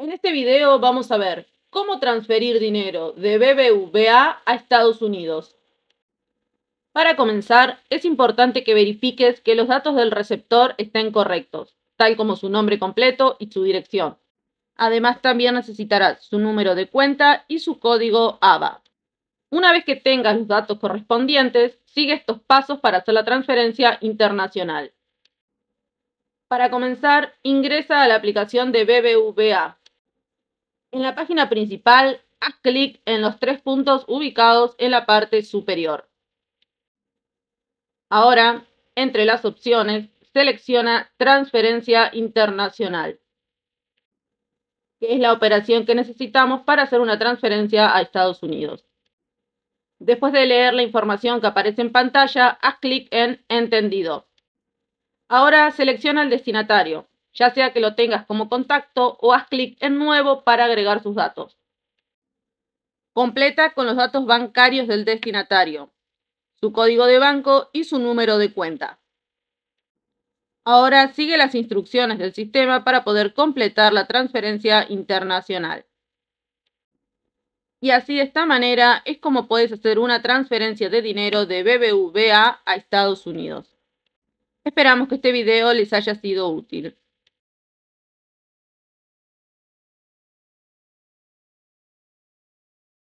En este video vamos a ver cómo transferir dinero de BBVA a Estados Unidos. Para comenzar, es importante que verifiques que los datos del receptor estén correctos, tal como su nombre completo y su dirección. Además, también necesitarás su número de cuenta y su código ABA. Una vez que tengas los datos correspondientes, sigue estos pasos para hacer la transferencia internacional. Para comenzar, ingresa a la aplicación de BBVA en la página principal, haz clic en los tres puntos ubicados en la parte superior. Ahora, entre las opciones, selecciona Transferencia Internacional, que es la operación que necesitamos para hacer una transferencia a Estados Unidos. Después de leer la información que aparece en pantalla, haz clic en Entendido. Ahora selecciona el destinatario ya sea que lo tengas como contacto o haz clic en Nuevo para agregar sus datos. Completa con los datos bancarios del destinatario, su código de banco y su número de cuenta. Ahora sigue las instrucciones del sistema para poder completar la transferencia internacional. Y así de esta manera es como puedes hacer una transferencia de dinero de BBVA a Estados Unidos. Esperamos que este video les haya sido útil.